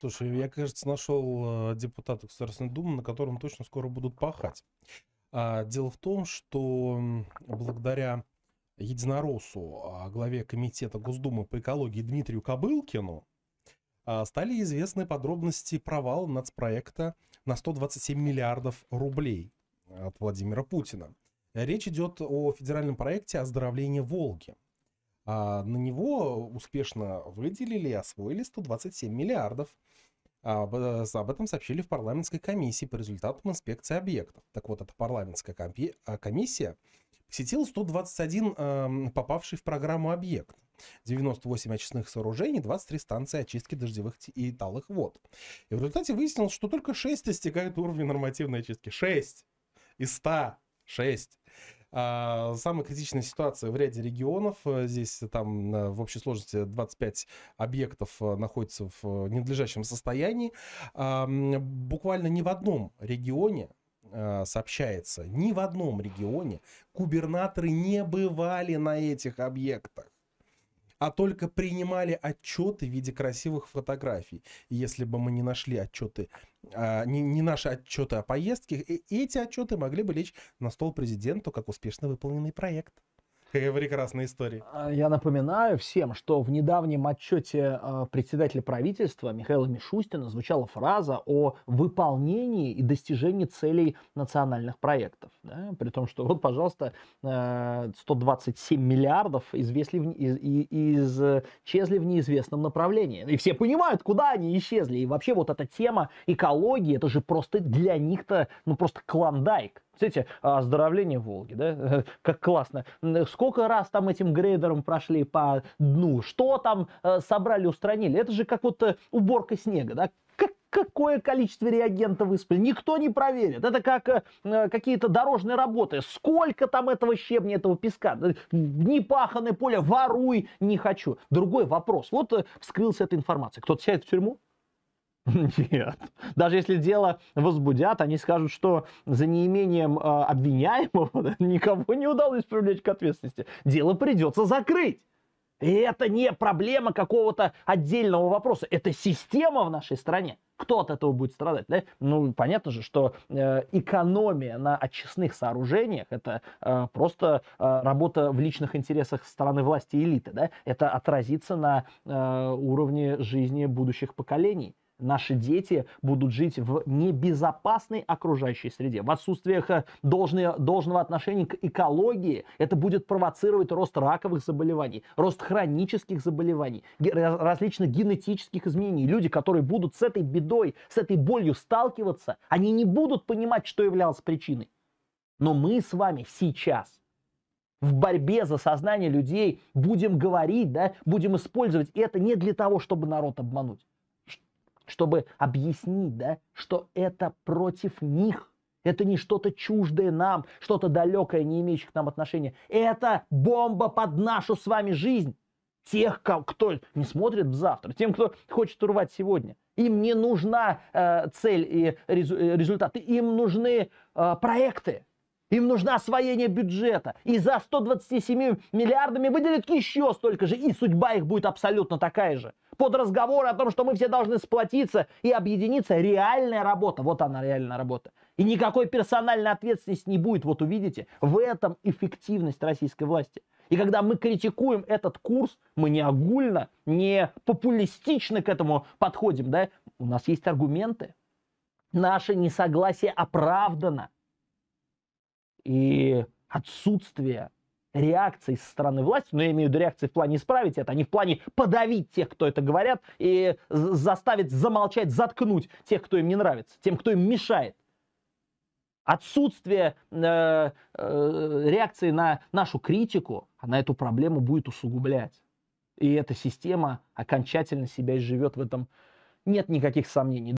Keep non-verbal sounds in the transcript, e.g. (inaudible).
Слушай, я, кажется, нашел э, депутата Государственной Думы, на котором точно скоро будут пахать. А, дело в том, что благодаря единороссу, а, главе комитета Госдумы по экологии Дмитрию Кобылкину, а, стали известны подробности провала нацпроекта на 127 миллиардов рублей от Владимира Путина. Речь идет о федеральном проекте оздоровления Волги – а, на него успешно выделили и освоили 127 миллиардов. А, э, об этом сообщили в парламентской комиссии по результатам инспекции объектов. Так вот, эта парламентская а, комиссия посетила 121 эм, попавший в программу объект. 98 очистных сооружений, 23 станции очистки дождевых и талых вод. И в результате выяснилось, что только 6 достигают уровня нормативной очистки. 6 из 100. 6. А, самая критичная ситуация в ряде регионов. Э, здесь э, там в общей сложности 25 объектов э, находится в ненадлежащем состоянии. А, буквально ни в одном регионе а, сообщается, ни в одном регионе губернаторы не бывали на этих объектах а только принимали отчеты в виде красивых фотографий. И если бы мы не нашли отчеты а, не, не наши отчеты о поездке, и эти отчеты могли бы лечь на стол президенту как успешно выполненный проект прекрасной истории. А, я напоминаю всем, что в недавнем отчете а, председателя правительства Михаила Мишустина звучала фраза о выполнении и достижении целей национальных проектов. Да? При том, что вот, пожалуйста, 127 э, миллиардов извесли, из, из, э, исчезли в неизвестном направлении. И все понимают, куда они исчезли. И вообще вот эта тема экологии, это же просто для них-то, ну просто клондайк. Смотрите, оздоровление Волги, да, (laughs) как классно. Сколько раз там этим грейдером прошли по дну, что там э, собрали, устранили. Это же как вот э, уборка снега, да, какое количество реагентов выспали, никто не проверит. Это как э, э, какие-то дорожные работы. Сколько там этого щебня, этого песка? Непаханное поле, воруй, не хочу. Другой вопрос. Вот э, вскрылась эта информация. Кто-то сядет в тюрьму? Нет. Даже если дело возбудят, они скажут, что за неимением э, обвиняемого (laughs) никого не удалось привлечь к ответственности. Дело придется закрыть. И это не проблема какого-то отдельного вопроса. Это система в нашей стране. Кто от этого будет страдать? Да? Ну, понятно же, что э, экономия на очистных сооружениях это э, просто э, работа в личных интересах стороны власти и элиты. Да? Это отразится на э, уровне жизни будущих поколений наши дети будут жить в небезопасной окружающей среде, в отсутствии э, должного, должного отношения к экологии. Это будет провоцировать рост раковых заболеваний, рост хронических заболеваний, различных генетических изменений. Люди, которые будут с этой бедой, с этой болью сталкиваться, они не будут понимать, что являлось причиной. Но мы с вами сейчас – в борьбе за сознание людей будем говорить, да, будем использовать это не для того, чтобы народ обмануть чтобы объяснить, да, что это против них. Это не что-то чуждое нам, что-то далекое, не имеющее к нам отношения. Это бомба под нашу с вами жизнь. Тех, кто не смотрит в завтра, тем, кто хочет урвать сегодня. Им не нужна э, цель и э, результаты, им нужны э, проекты. Им нужно освоение бюджета. И за 127 миллиардами выделят еще столько же. И судьба их будет абсолютно такая же под разговор о том, что мы все должны сплотиться и объединиться, реальная работа. Вот она, реальная работа. И никакой персональной ответственности не будет, вот увидите. В этом эффективность российской власти. И когда мы критикуем этот курс, мы не огульно, не популистично к этому подходим, да, у нас есть аргументы. Наше несогласие оправдано. И отсутствие реакции со стороны власти, но я имею в виду реакции в плане исправить это, а не в плане подавить тех, кто это говорят, и заставить замолчать, заткнуть тех, кто им не нравится, тем, кто им мешает. Отсутствие э, э, реакции на нашу критику, она эту проблему будет усугублять. И эта система окончательно себя изживет в этом. Нет никаких сомнений.